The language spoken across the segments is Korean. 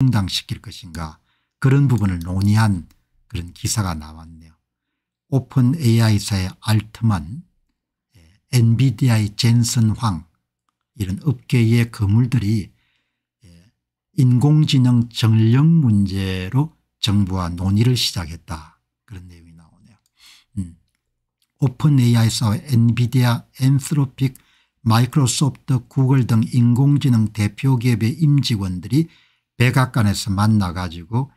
충당시킬 것인가 그런 부분을 논의한 그런 기사가 나왔네요. 오픈 AI사의 알트만 예, 엔비디아의 젠슨 황 이런 업계의 거물들이 예, 인공지능 전력 문제로 정부와 논의를 시작했다 그런 내용이 나오네요. 음. 오픈 AI사와 엔비디아 앤스로픽 마이크로소프트 구글 등 인공지능 대표 기업의 임직원들이 백악관에서 만나가지고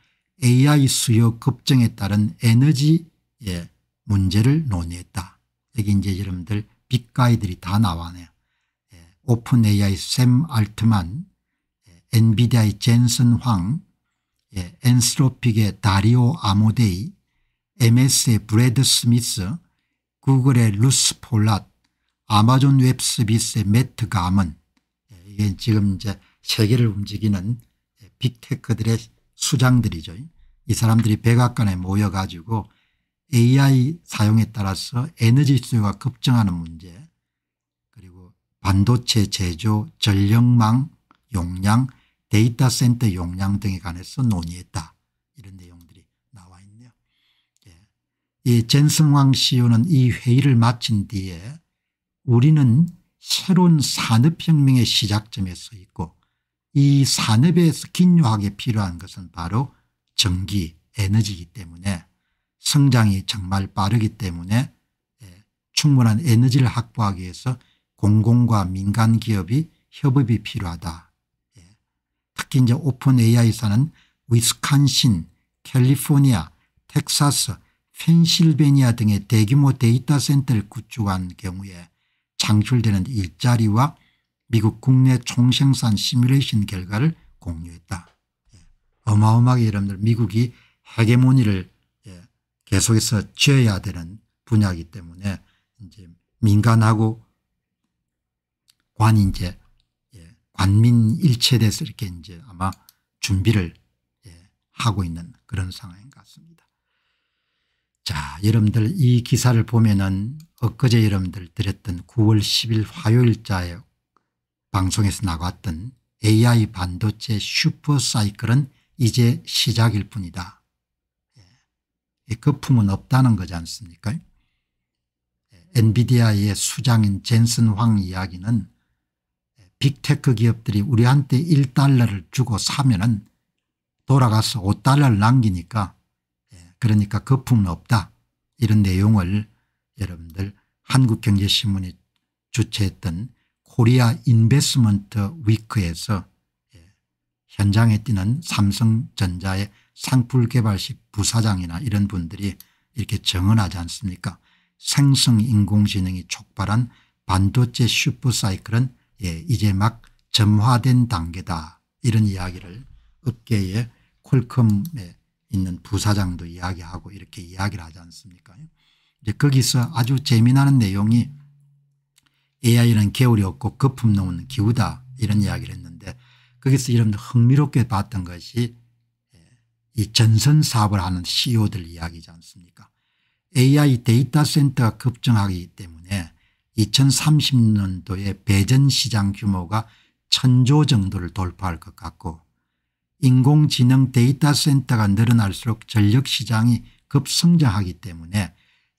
AI 수요 급증에 따른 에너지의 문제를 논의했다. 여기 이제 여러분들 빅가이들이 다 나와네요. 예, 오픈 AI 샘 알트만, 예, 엔비디아의 젠슨 황, 예, 엔스로픽의 다리오 아모데이, MS의 브래드 스미스, 구글의 루스 폴랏, 아마존 웹서비스의 매트 가먼, 이게 지금 이제 세계를 움직이는 빅테크들의 수장들이죠. 이 사람들이 백악관에 모여 가지고 AI 사용에 따라서 에너지 수요가 급증하는 문제 그리고 반도체 제조 전력망 용량 데이터 센터 용량 등에 관해서 논의했다 이런 내용들이 나와 있네요. 예. 이 젠승왕 CEO는 이 회의를 마친 뒤에 우리는 새로운 산업혁명의 시작점에 서 있고 이 산업에서 긴요하게 필요한 것은 바로 전기 에너지이기 때문에 성장이 정말 빠르기 때문에 예, 충분한 에너지를 확보하기 위해서 공공과 민간 기업이 협업이 필요하다. 예. 특히 이제 오픈 AI사는 위스콘신, 캘리포니아, 텍사스, 펜실베니아 등의 대규모 데이터 센터를 구축한 경우에 창출되는 일자리와 미국 국내 총생산 시뮬레이션 결과를 공유했다. 예. 어마어마하게 여러분들 미국이 헤게모니를 예, 계속해서 지어야 되는 분야이기 때문에 이제 민간하고 관이 제 예, 관민 일체돼서 이렇게 이제 아마 준비를 하고 있는 그런 상황인 것 같습니다. 자 여러분들 이 기사를 보면은 엊그제 여러분들 드렸던 9월 10일 화요일자에 방송에서 나왔던 AI 반도체 슈퍼사이클은 이제 시작일 뿐이다. 예. 거품은 없다는 거지 않습니까 예. 엔비디아의 수장인 젠슨 황 이야기는 예, 빅테크 기업들이 우리한테 1달러를 주고 사면 은 돌아가서 5달러를 남기니까 그러니까 거품은 없다 이런 내용을 여러분들 한국경제신문이 주최했던 코리아 인베스먼트 위크에서 예, 현장에 뛰는 삼성전자의 상품 개발식 부사장이나 이런 분들이 이렇게 증언하지 않습니까 생성인공지능이 촉발한 반도체 슈퍼사이클은 예, 이제 막 점화된 단계다 이런 이야기를 업계의 콜컴에 있는 부사장도 이야기하고 이렇게 이야기를 하지 않습니까 이제 거기서 아주 재미나는 내용이 AI는 개울이 없고 거품 나오 기후다 이런 이야기를 했는데 거기서 이런 흥미롭게 봤던 것이 예, 이 전선 사업을 하는 CEO들 이야기지 않습니까 AI 데이터 센터가 급증하기 때문에 2030년도에 배전 시장 규모가 천조 정도를 돌파할 것 같고 인공지능 데이터 센터가 늘어날수록 전력 시장이 급성장하기 때문에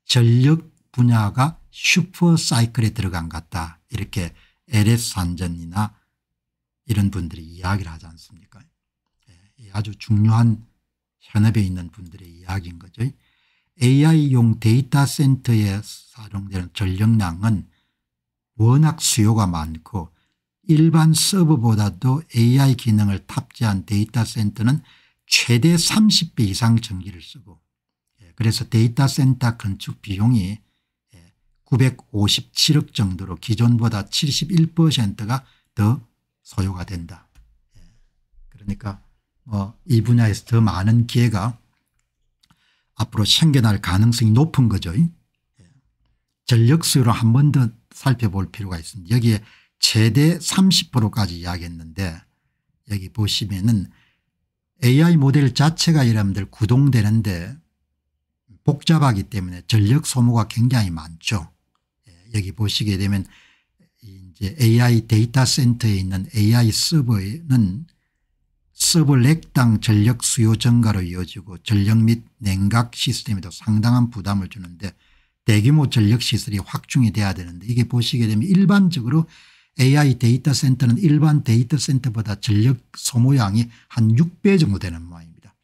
전력 분야가 슈퍼사이클에 들어간 것 같다 이렇게 LS 산전이나 이런 분들이 이야기를 하지 않습니까 예, 아주 중요한 현업에 있는 분들의 이야기인 거죠. AI용 데이터 센터에 사용되는 전력량은 워낙 수요가 많고 일반 서버보다도 AI 기능을 탑재한 데이터 센터는 최대 30배 이상 전기를 쓰고 예, 그래서 데이터 센터 건축 비용이 957억 정도로 기존보다 71%가 더 소요가 된다. 예. 그러니까 뭐이 분야에서 더 많은 기회가 앞으로 생겨날 가능성이 높은 거죠. 예. 전력수요를 한 번 더 살펴볼 필요가 있습니다. 여기에 최대 30%까지 이야기했는데 여기 보시면은 AI 모델 자체가 여러분들 구동되는데 복잡하기 때문에 전력 소모가 굉장히 많죠. 여기 보시게 되면 이제 AI 데이터 센터에 있는 AI 서버에는 서버 렉당 전력 수요 증가로 이어지고 전력 및 냉각 시스템에도 상당한 부담을 주는데 대규모 전력 시설이 확충이 돼야 되는데 이게 보시게 되면 일반적으로 AI 데이터 센터는 일반 데이터 센터보다 전력 소모량이 한 6배 정도 되는 모양입니다.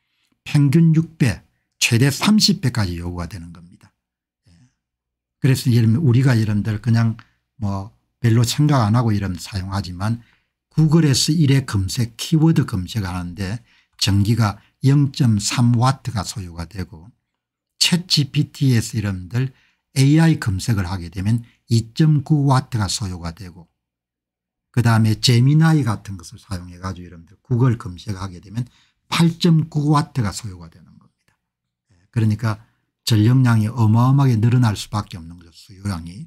평균 6배 최대 30배까지 요구가 되는 겁니다. 그래서 예를 들면 우리가 여러분들 그냥 뭐 별로 생각 안 하고 이런 사용하지만 구글에서 일의 검색 키워드 검색하는데 전기가 0.3와트가 소요가 되고 챗 GPT에서 여러들 AI 검색을 하게 되면 2.9와트가 소요가 되고 그 다음에 제미나이 같은 것을 사용해 가지고 여러분들 구글 검색하게 되면 8.9와트가 소요가 되는 겁니다. 예, 그러니까 전력량이 어마어마하게 늘어날 수밖에 없는 거죠. 수요량이.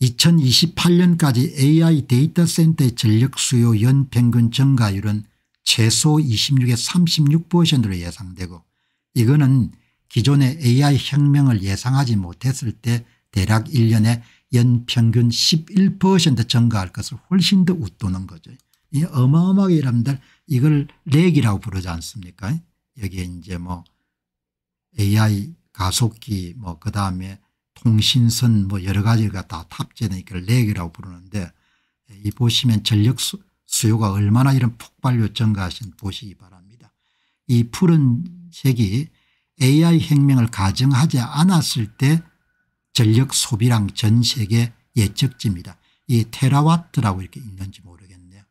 2028년까지 AI 데이터 센터의 전력 수요 연 평균 증가율은 최소 26에 36%로 예상되고 이거는 기존의 AI 혁명을 예상하지 못했을 때 대략 1년에 연 평균 11% 증가할 것을 훨씬 더 웃도는 거죠. 이 어마어마하게 여러분들 이걸 렉이라고 부르지 않습니까 여기에 이제 뭐 AI 가속기 뭐 그 다음에 통신선 뭐 여러 가지가 다 탑재되니까 렉이라고 부르는데 이 보시면 전력 수, 수요가 얼마나 이런 폭발로 증가하신 보시기 바랍니다. 이 푸른 색이 AI 혁명을 가정하지 않았을 때 전력 소비량 전 세계 예측지입니다. 이 테라와트라고 이렇게 있는지 모르겠네요.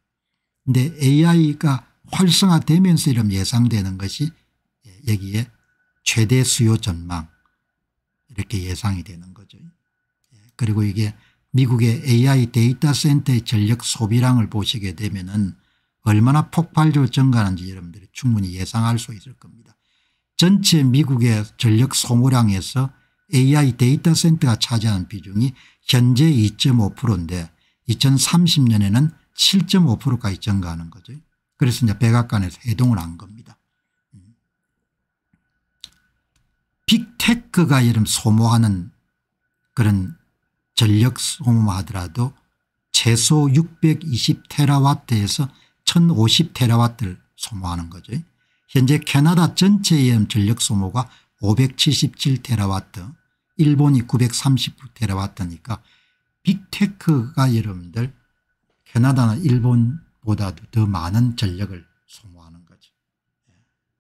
근데 AI가 활성화되면서 이런 예상되는 것이 예, 여기에 최대 수요 전망 이렇게 예상이 되는 거죠. 예, 그리고 이게 미국의 AI 데이터 센터의 전력 소비량을 보시게 되면은 얼마나 폭발적으로 증가하는지 여러분들이 충분히 예상할 수 있을 겁니다. 전체 미국의 전력 소모량에서 AI 데이터 센터가 차지하는 비중이 현재 2.5%인데 2030년에는 7.5%까지 증가하는 거죠. 그래서 이제 백악관에서 해동을 한 겁니다. 음. 빅테크가 이런 소모하는 그런 전력 소모하더라도 최소 620테라와트에서 1050테라와트를 소모하는 거죠. 현재 캐나다 전체의 전력 소모가 577테라와트 일본이 939테라와트니까 빅테크가 여러분들 캐나다나 일본 보다 더 많은 전력을